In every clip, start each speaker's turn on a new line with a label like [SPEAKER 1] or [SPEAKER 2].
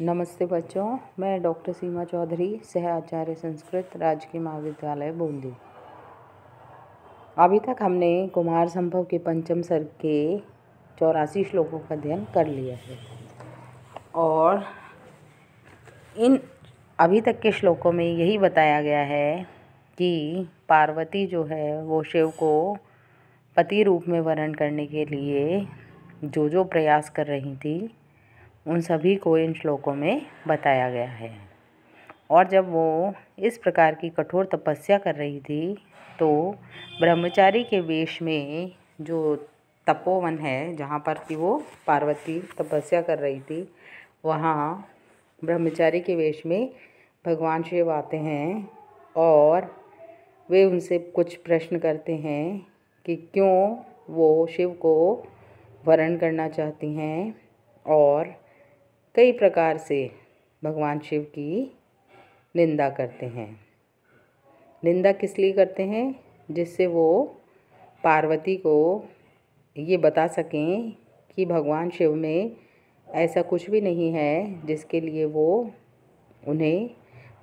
[SPEAKER 1] नमस्ते बच्चों मैं डॉक्टर सीमा चौधरी सह आचार्य संस्कृत राजकीय महाविद्यालय बूंदी अभी तक हमने कुमार संभव के पंचम सर के चौरासी श्लोकों का अध्ययन कर लिया है और इन अभी तक के श्लोकों में यही बताया गया है कि पार्वती जो है वो शिव को पति रूप में वर्ण करने के लिए जो जो प्रयास कर रही थी उन सभी को इन श्लोकों में बताया गया है और जब वो इस प्रकार की कठोर तपस्या कर रही थी तो ब्रह्मचारी के वेश में जो तपोवन है जहाँ पर कि वो पार्वती तपस्या कर रही थी वहाँ ब्रह्मचारी के वेश में भगवान शिव आते हैं और वे उनसे कुछ प्रश्न करते हैं कि क्यों वो शिव को वरण करना चाहती हैं और कई प्रकार से भगवान शिव की निंदा करते हैं निंदा किस लिए करते हैं जिससे वो पार्वती को ये बता सकें कि भगवान शिव में ऐसा कुछ भी नहीं है जिसके लिए वो उन्हें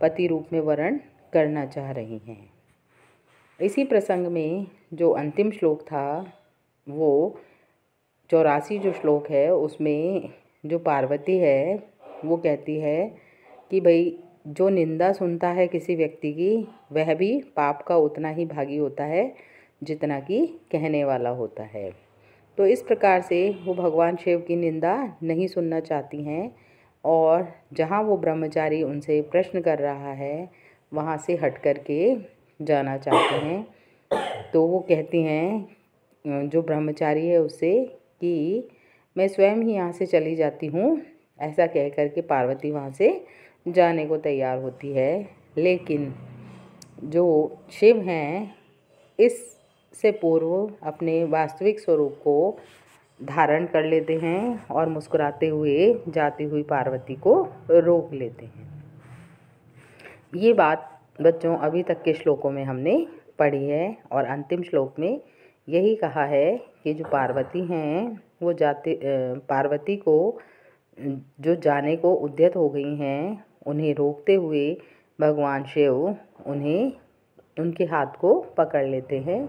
[SPEAKER 1] पति रूप में वर्ण करना चाह रही हैं इसी प्रसंग में जो अंतिम श्लोक था वो चौरासी जो श्लोक है उसमें जो पार्वती है वो कहती है कि भाई जो निंदा सुनता है किसी व्यक्ति की वह भी पाप का उतना ही भागी होता है जितना कि कहने वाला होता है तो इस प्रकार से वो भगवान शिव की निंदा नहीं सुनना चाहती हैं और जहाँ वो ब्रह्मचारी उनसे प्रश्न कर रहा है वहाँ से हट कर के जाना चाहते हैं तो वो कहती हैं जो ब्रह्मचारी है उससे कि मैं स्वयं ही यहाँ से चली जाती हूँ ऐसा कह कर के पार्वती वहाँ से जाने को तैयार होती है लेकिन जो शिव हैं इस से पूर्व अपने वास्तविक स्वरूप को धारण कर लेते हैं और मुस्कुराते हुए जाती हुई पार्वती को रोक लेते हैं ये बात बच्चों अभी तक के श्लोकों में हमने पढ़ी है और अंतिम श्लोक में यही कहा है कि जो पार्वती हैं वो जाते पार्वती को जो जाने को उद्यत हो गई हैं उन्हें रोकते हुए भगवान शिव उन्हें उनके हाथ को पकड़ लेते हैं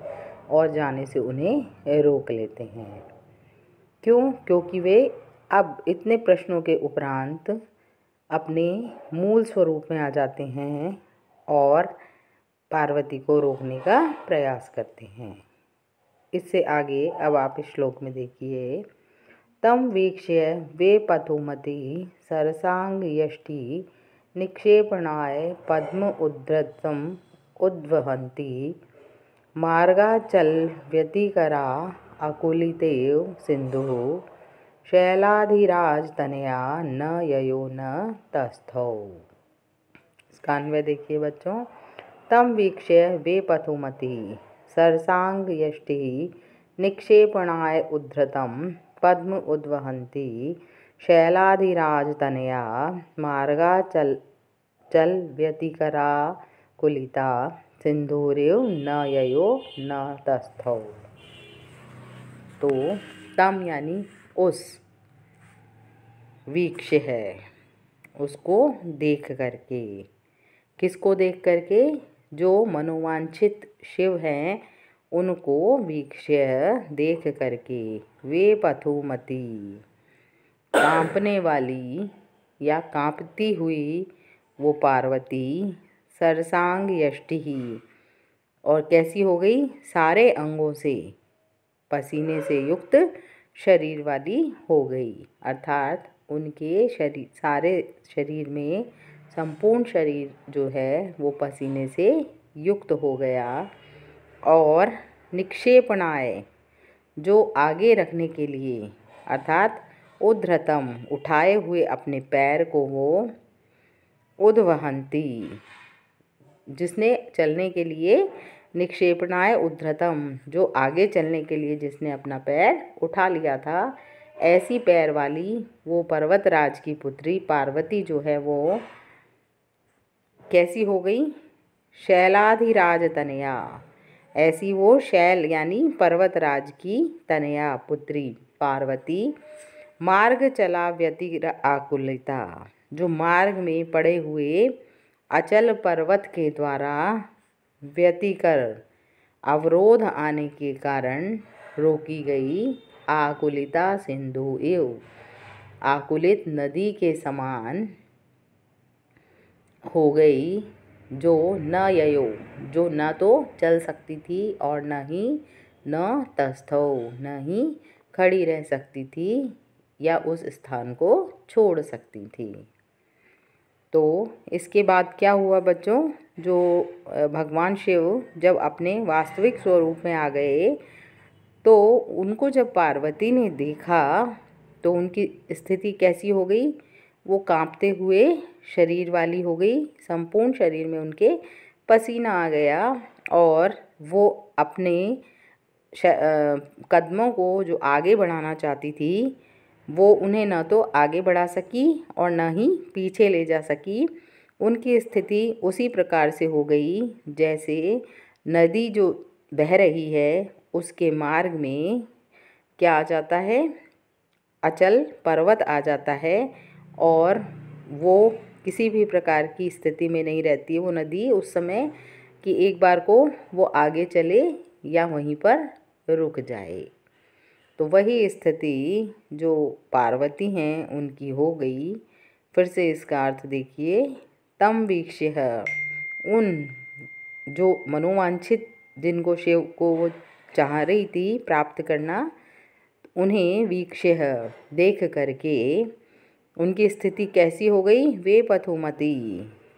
[SPEAKER 1] और जाने से उन्हें रोक लेते हैं क्यों क्योंकि वे अब इतने प्रश्नों के उपरांत अपने मूल स्वरूप में आ जाते हैं और पार्वती को रोकने का प्रयास करते हैं इससे आगे अब आप श्लोक में देखिए तम वीक्ष्य वे पथुमति सरसांग यष्टि निक्षेपणाय पद्म उद्रतम उद्वहती मार्गाचल व्यतिकरा अकुलितेव सिंधु शैलाधिराज तनया न ययो न तस्थ इसका अन्वय देखिए बच्चों तम वीक्ष्य वे पथुमती यष्टि निक्षेपणाय उद्धृतं पद्म उद्वहन्ती शैलाधिराजतनया मार्गाचल चल कुलिता सिंधूरेव न ययो न तस्थ तो तम यानी उस वीक्ष है उसको देख करके किसको देख करके जो मनोवांछित शिव हैं उनको वीक्ष देख करके वे पथुमती कांपने वाली या कांपती हुई वो पार्वती सरसांग यष्टि और कैसी हो गई सारे अंगों से पसीने से युक्त शरीर वाली हो गई अर्थात उनके शरीर सारे शरीर में संपूर्ण शरीर जो है वो पसीने से युक्त हो गया और निक्षेपणाएँ जो आगे रखने के लिए अर्थात उद्धतम उठाए हुए अपने पैर को वो उद्वहंती जिसने चलने के लिए निक्षेपणाएँ उद्धतम जो आगे चलने के लिए जिसने अपना पैर उठा लिया था ऐसी पैर वाली वो पर्वतराज की पुत्री पार्वती जो है वो कैसी हो गई शैलाधिराज तनया ऐसी वो शैल यानी पर्वतराज की तनया पुत्री पार्वती मार्ग चला व्यति आकुलता जो मार्ग में पड़े हुए अचल पर्वत के द्वारा व्यतिकर अवरोध आने के कारण रोकी गई आकुलिता सिंधु एव आकुलित नदी के समान हो गई जो न ययो जो न तो चल सकती थी और न ही न तस्थो न ही खड़ी रह सकती थी या उस स्थान को छोड़ सकती थी तो इसके बाद क्या हुआ बच्चों जो भगवान शिव जब अपने वास्तविक स्वरूप में आ गए तो उनको जब पार्वती ने देखा तो उनकी स्थिति कैसी हो गई वो कांपते हुए शरीर वाली हो गई संपूर्ण शरीर में उनके पसीना आ गया और वो अपने कदमों को जो आगे बढ़ाना चाहती थी वो उन्हें न तो आगे बढ़ा सकी और न ही पीछे ले जा सकी उनकी स्थिति उसी प्रकार से हो गई जैसे नदी जो बह रही है उसके मार्ग में क्या आ जाता है अचल पर्वत आ जाता है और वो किसी भी प्रकार की स्थिति में नहीं रहती है वो नदी उस समय कि एक बार को वो आगे चले या वहीं पर रुक जाए तो वही स्थिति जो पार्वती हैं उनकी हो गई फिर से इसका अर्थ देखिए तम वीक्ष्य उन जो मनोवांछित जिनको शिव को वो चाह रही थी प्राप्त करना उन्हें वीक्ष्य देख करके उनकी स्थिति कैसी हो गई वे पथुमती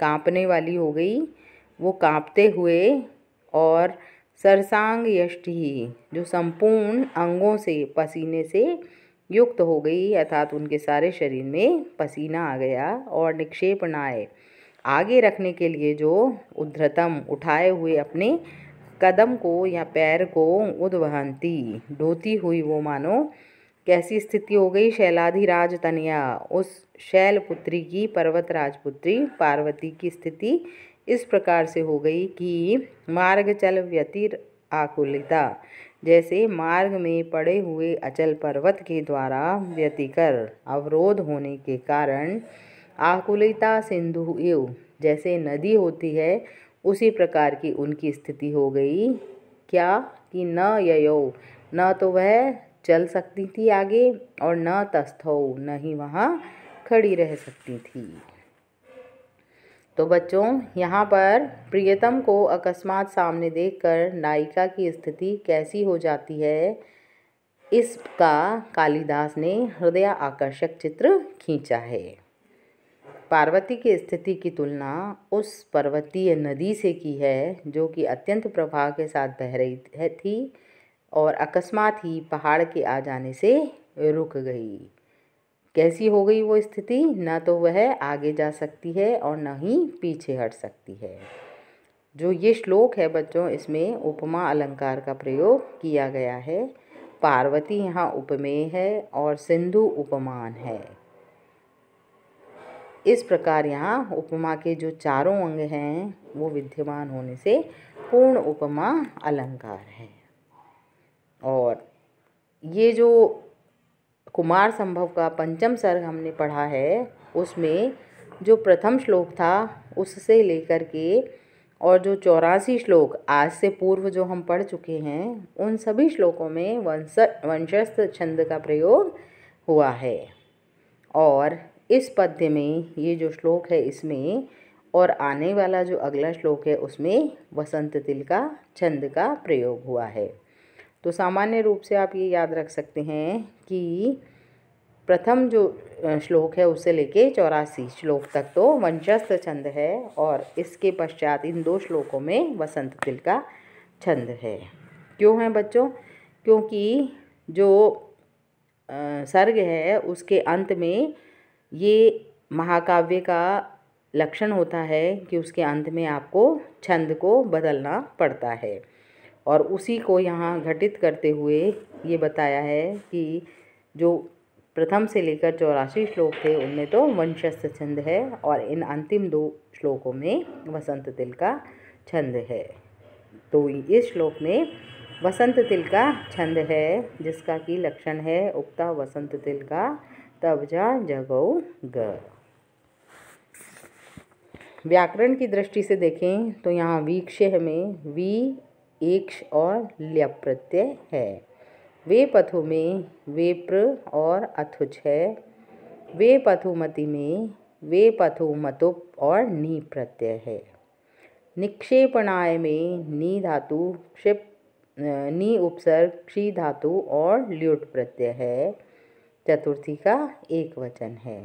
[SPEAKER 1] कांपने वाली हो गई वो कांपते हुए और सरसांग यष्टि जो संपूर्ण अंगों से पसीने से युक्त हो गई अर्थात उनके सारे शरीर में पसीना आ गया और निक्षेपण आए आगे रखने के लिए जो उद्धतम उठाए हुए अपने कदम को या पैर को उद्वहंती ढोती हुई वो मानो कैसी स्थिति हो गई शैलाधिराज तनिया उस शैलपुत्री की पर्वत राजपुत्री पार्वती की स्थिति इस प्रकार से हो गई कि मार्ग चल व्यतिर आकुलता जैसे मार्ग में पड़े हुए अचल पर्वत के द्वारा व्यतिकर अवरोध होने के कारण आकुलिता सिंधु एव जैसे नदी होती है उसी प्रकार की उनकी स्थिति हो गई क्या कि न ययो न तो वह चल सकती थी आगे और न न ही वहाँ खड़ी रह सकती थी तो बच्चों यहाँ पर प्रियतम को अकस्मात सामने देखकर नायिका की स्थिति कैसी हो जाती है इसका कालिदास ने हृदय आकर्षक चित्र खींचा है पार्वती की स्थिति की तुलना उस पर्वतीय नदी से की है जो कि अत्यंत प्रभाव के साथ बह रही थी और अकस्मात ही पहाड़ के आ जाने से रुक गई कैसी हो गई वो स्थिति ना तो वह आगे जा सकती है और ना ही पीछे हट सकती है जो ये श्लोक है बच्चों इसमें उपमा अलंकार का प्रयोग किया गया है पार्वती यहाँ उपमेय है और सिंधु उपमान है इस प्रकार यहाँ उपमा के जो चारों अंग हैं वो विद्यमान होने से पूर्ण उपमा अलंकार है और ये जो कुमार संभव का पंचम सर्ग हमने पढ़ा है उसमें जो प्रथम श्लोक था उससे लेकर के और जो चौरासी श्लोक आज से पूर्व जो हम पढ़ चुके हैं उन सभी श्लोकों में वंश वंशस्थ छंद का प्रयोग हुआ है और इस पद्य में ये जो श्लोक है इसमें और आने वाला जो अगला श्लोक है उसमें वसंत तिल का छंद का प्रयोग हुआ है तो सामान्य रूप से आप ये याद रख सकते हैं कि प्रथम जो श्लोक है उससे लेके चौरासी श्लोक तक तो वंशस्थ छंद है और इसके पश्चात इन दो श्लोकों में वसंत तिल का छंद है क्यों है बच्चों क्योंकि जो सर्ग है उसके अंत में ये महाकाव्य का लक्षण होता है कि उसके अंत में आपको छंद को बदलना पड़ता है और उसी को यहाँ घटित करते हुए ये बताया है कि जो प्रथम से लेकर चौरासी श्लोक थे उनमें तो वंशस्थ छंद है और इन अंतिम दो श्लोकों में वसंत तिल का छंद है तो इस श्लोक में वसंत तिल का छंद है जिसका कि लक्षण है उक्ता वसंत तिल का तब जा जगौ ग व्याकरण की दृष्टि से देखें तो यहाँ वीक्ष्य में वी एक और ल्यप प्रत्यय है वे पथु में वेप्र और अथुच है वे पथुमति में वे पथुमतुप और नी प्रत्यय है निक्षेपणाय में नी धातु क्षिप नी उपसर्ग क्षी धातु और ल्युट प्रत्यय है चतुर्थी का एक वचन है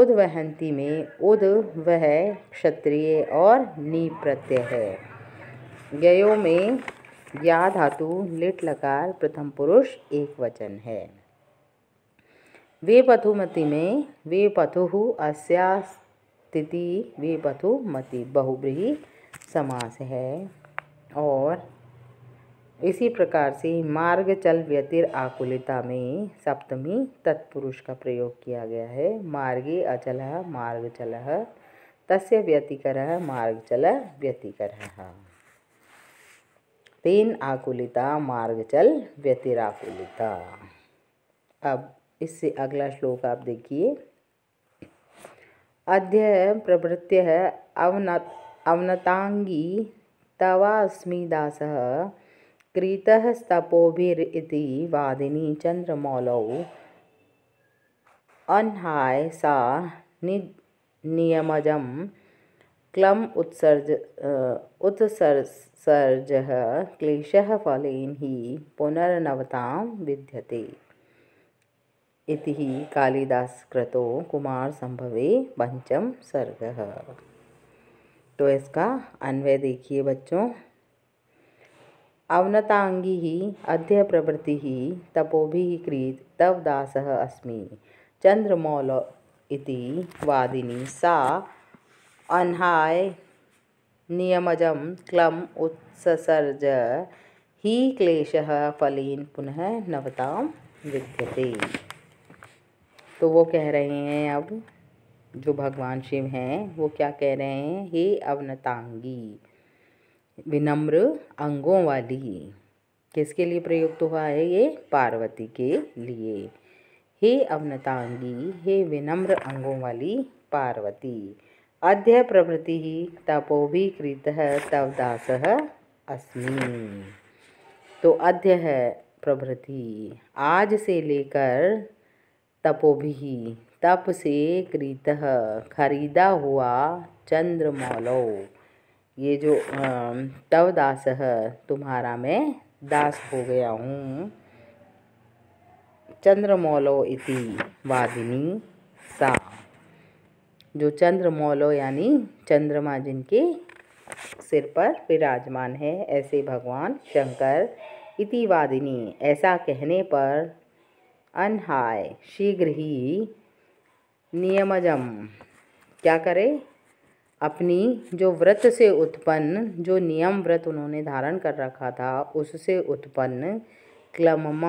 [SPEAKER 1] उद्वहंती में उद वह क्षत्रिय और नी प्रत्यय है व्यय में या धातु लिट लकार प्रथम पुरुष एक वचन है वे पथुमति में वे पथु अस्या स्थिति वे पथुमति बहुब्रीही समास है और इसी प्रकार से मार्ग चल व्यतिर आकुलता में सप्तमी तत्पुरुष का प्रयोग किया गया है मार्गे अचल मार्ग चल तस्य व्यतिकर मार्ग चल व्यतिकर तीन आकुलिता मार्ग चल व्यतिराकुलिता अब इससे अगला श्लोक आप देखिए अध्य प्रवृत्य अवन अवनतांगी तवास्मी दास क्रीत स्तपोभिरि वादिनी चंद्रमौलौ अन्हाय सा नि नियमजम क्लम उत्सर्ज उत्सर्सर्जः क्लेशः ही पुनर्नवता पुनर्नवतां विद्यते इति कुमार संभवे पंचम सर्ग तो इसका अन्वय देखिए बच्चों अवनतांगी ही अध्य प्रवृत्ति ही तपोभि कृत तव दास अस्मी चंद्रमौल इति वादिनी सा अह्नाय नियमजम क्लम उत्सर्ज ही क्लेश फलीन पुनः नवताम विद्यते तो वो कह रहे हैं अब जो भगवान शिव हैं वो क्या कह रहे हैं हे अवनतांगी विनम्र अंगों वाली किसके लिए प्रयुक्त हुआ है ये पार्वती के लिए हे अवनतांगी हे विनम्र अंगों वाली पार्वती अद्य प्रभृति अद्यप्रभृतिः तपोभिकृतः तव दास अस्मि तो अद्य है प्रभृति आज से लेकर तपोभि तप से कृत खरीदा हुआ चंद्रमौलो ये जो तव दास तुम्हारा मैं दास हो गया हूँ चंद्रमौलो इति वादिनी सा जो चंद्रमौलो यानी चंद्रमा जिनके सिर पर विराजमान है ऐसे भगवान शंकर इतिवादिनी ऐसा कहने पर अनहाय शीघ्र ही नियमजम क्या करे अपनी जो व्रत से उत्पन्न जो नियम व्रत उन्होंने धारण कर रखा था उससे उत्पन्न क्लमम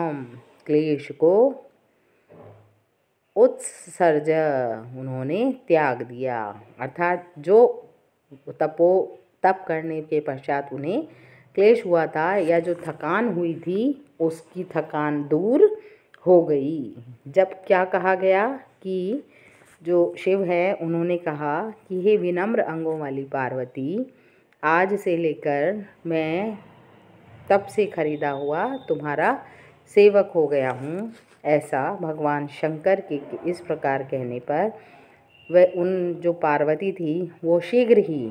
[SPEAKER 1] क्लेश को उत्सर्ज उन्होंने त्याग दिया अर्थात जो तपो तप करने के पश्चात उन्हें क्लेश हुआ था या जो थकान हुई थी उसकी थकान दूर हो गई जब क्या कहा गया कि जो शिव है उन्होंने कहा कि हे विनम्र अंगों वाली पार्वती आज से लेकर मैं तब से खरीदा हुआ तुम्हारा सेवक हो गया हूँ ऐसा भगवान शंकर के इस प्रकार कहने पर वह उन जो पार्वती थी वो शीघ्र ही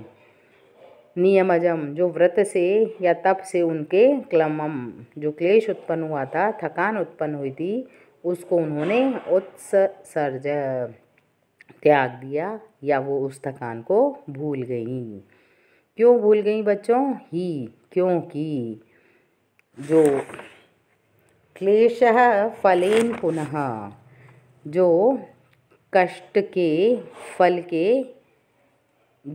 [SPEAKER 1] नियमजम जो व्रत से या तप से उनके क्लमम जो क्लेश उत्पन्न हुआ था थकान उत्पन्न हुई थी उसको उन्होंने उत्सर्ज त्याग दिया या वो उस थकान को भूल गई क्यों भूल गई बच्चों ही क्योंकि जो क्लेश फलेन पुनः जो कष्ट के फल के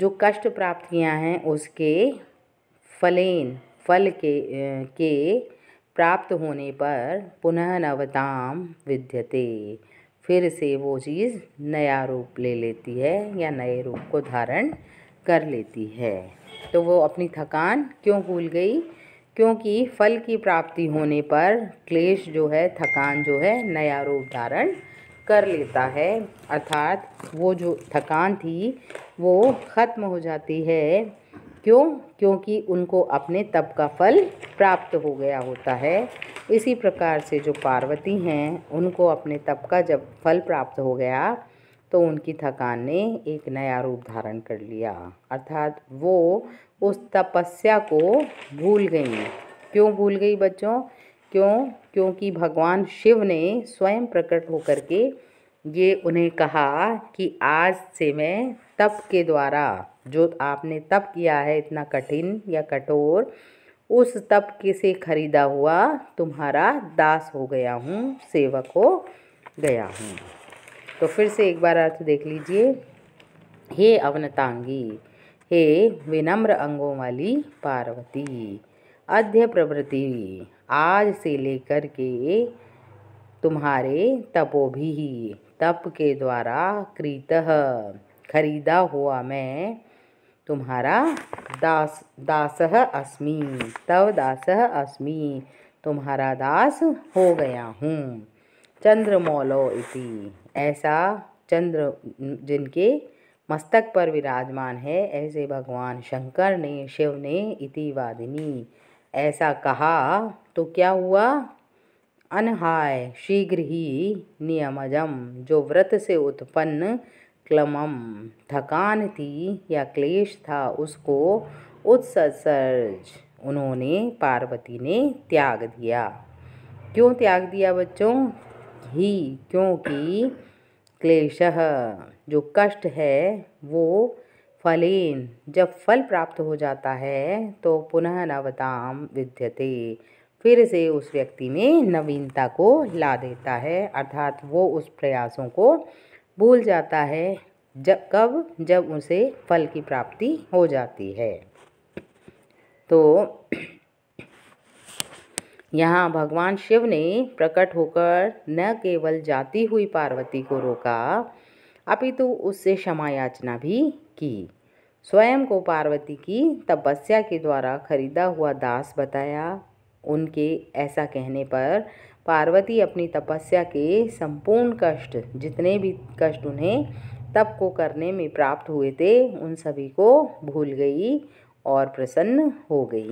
[SPEAKER 1] जो कष्ट प्राप्त किया हैं उसके फलेन फल के के प्राप्त होने पर पुनः नवताम विद्यते फिर से वो चीज़ नया रूप ले लेती है या नए रूप को धारण कर लेती है तो वो अपनी थकान क्यों भूल गई क्योंकि फल की प्राप्ति होने पर क्लेश जो है थकान जो है नया रूप धारण कर लेता है अर्थात वो जो थकान थी वो ख़त्म हो जाती है क्यों क्योंकि उनको अपने तप का फल प्राप्त हो गया होता है इसी प्रकार से जो पार्वती हैं उनको अपने तप का जब फल प्राप्त हो गया तो उनकी थकान ने एक नया रूप धारण कर लिया अर्थात वो उस तपस्या को भूल गई क्यों भूल गई बच्चों क्यों क्योंकि भगवान शिव ने स्वयं प्रकट होकर के ये उन्हें कहा कि आज से मैं तप के द्वारा जो आपने तप किया है इतना कठिन या कठोर उस तप के से खरीदा हुआ तुम्हारा दास हो गया हूँ सेवक हो गया हूँ तो फिर से एक बार अर्थ देख लीजिए हे अवनतांगी हे विनम्र अंगों वाली पार्वती अध्य प्रवृत्ति आज से लेकर के तुम्हारे तपो भी तप के द्वारा क्रीत खरीदा हुआ मैं तुम्हारा दास दास अस्मि तव दास अस्मि तुम्हारा दास हो गया हूँ चंद्रमौलो इति ऐसा चंद्र जिनके मस्तक पर विराजमान है ऐसे भगवान शंकर ने शिव ने इति वादिनी ऐसा कहा तो क्या हुआ अनहाय शीघ्र ही नियमजम जो व्रत से उत्पन्न क्लमम थकान थी या क्लेश था उसको उत्सर्ज उन्होंने पार्वती ने त्याग दिया क्यों त्याग दिया बच्चों ही क्योंकि क्लेश जो कष्ट है वो फलेन जब फल प्राप्त हो जाता है तो पुनः नवताम विद्यते फिर से उस व्यक्ति में नवीनता को ला देता है अर्थात वो उस प्रयासों को भूल जाता है जब कब जब उसे फल की प्राप्ति हो जाती है तो यहाँ भगवान शिव ने प्रकट होकर न केवल जाती हुई पार्वती को रोका अपितु तो उससे क्षमा याचना भी की स्वयं को पार्वती की तपस्या के द्वारा खरीदा हुआ दास बताया उनके ऐसा कहने पर पार्वती अपनी तपस्या के संपूर्ण कष्ट जितने भी कष्ट उन्हें तप को करने में प्राप्त हुए थे उन सभी को भूल गई और प्रसन्न हो गई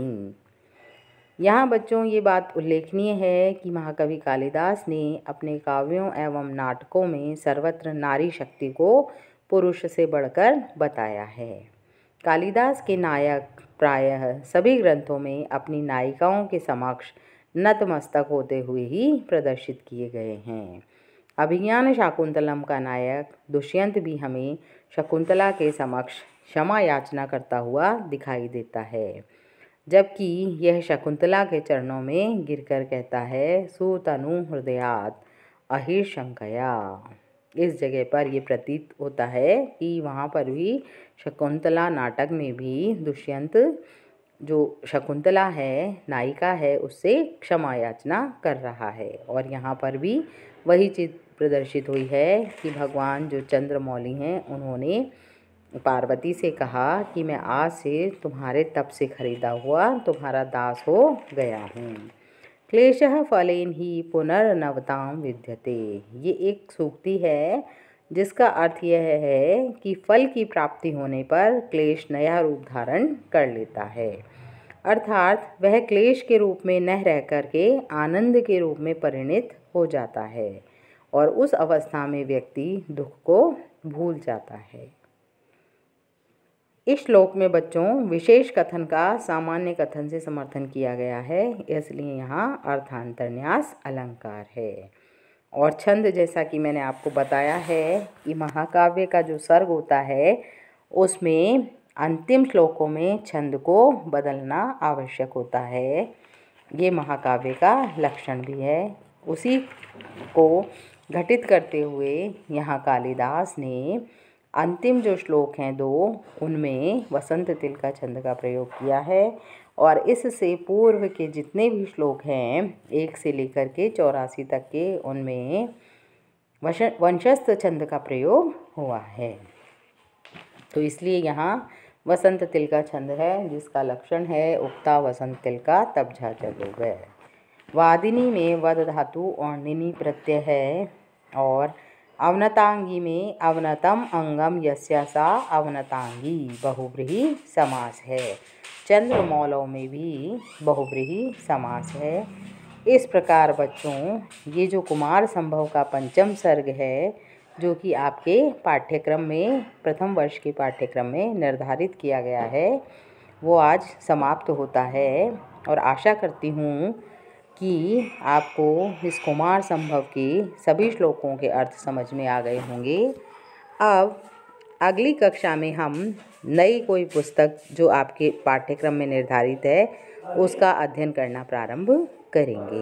[SPEAKER 1] यहाँ बच्चों ये बात उल्लेखनीय है कि महाकवि कालिदास ने अपने काव्यों एवं नाटकों में सर्वत्र नारी शक्ति को पुरुष से बढ़कर बताया है कालिदास के नायक प्रायः सभी ग्रंथों में अपनी नायिकाओं के समक्ष नतमस्तक होते हुए ही प्रदर्शित किए गए हैं अभिज्ञान शाकुंतलम का नायक दुष्यंत भी हमें शकुंतला के समक्ष क्षमा याचना करता हुआ दिखाई देता है जबकि यह शकुंतला के चरणों में गिरकर कहता है सुतनु हृदयात अहिर शंकया इस जगह पर यह प्रतीत होता है कि वहाँ पर भी शकुंतला नाटक में भी दुष्यंत जो शकुंतला है नायिका है उससे क्षमा याचना कर रहा है और यहाँ पर भी वही चीज़ प्रदर्शित हुई है कि भगवान जो चंद्रमौली हैं उन्होंने पार्वती से कहा कि मैं आज से तुम्हारे तप से खरीदा हुआ तुम्हारा दास हो गया हूँ क्लेश फलेन ही पुनर्नवताम विद्यते ये एक सूक्ति है जिसका अर्थ यह है कि फल की प्राप्ति होने पर क्लेश नया रूप धारण कर लेता है अर्थात वह क्लेश के रूप में न रह करके आनंद के रूप में परिणित हो जाता है और उस अवस्था में व्यक्ति दुख को भूल जाता है इस श्लोक में बच्चों विशेष कथन का सामान्य कथन से समर्थन किया गया है इसलिए यहाँ अर्थांतरन्यास अलंकार है और छंद जैसा कि मैंने आपको बताया है कि महाकाव्य का जो सर्ग होता है उसमें अंतिम श्लोकों में छंद को बदलना आवश्यक होता है ये महाकाव्य का लक्षण भी है उसी को घटित करते हुए यहाँ कालिदास ने अंतिम जो श्लोक हैं दो उनमें वसंत तिल का छंद का प्रयोग किया है और इससे पूर्व के जितने भी श्लोक हैं एक से लेकर के चौरासी तक के उनमें वंशस्थ छंद का प्रयोग हुआ है तो इसलिए यहाँ वसंत तिल का छंद है जिसका लक्षण है उगता वसंत तिल का तब झा गए वादिनी में वध धातु और निनी प्रत्यय है और अवनतांगी में अवनतम अंगम यस्यासा अवनतांगी बहुव्रीही समास है चंद्रमौलों में भी बहुव्रीही समास है इस प्रकार बच्चों ये जो कुमार संभव का पंचम सर्ग है जो कि आपके पाठ्यक्रम में प्रथम वर्ष के पाठ्यक्रम में निर्धारित किया गया है वो आज समाप्त होता है और आशा करती हूँ कि आपको इस कुमार संभव के सभी श्लोकों के अर्थ समझ में आ गए होंगे अब अगली कक्षा में हम नई कोई पुस्तक जो आपके पाठ्यक्रम में निर्धारित है उसका अध्ययन करना प्रारंभ करेंगे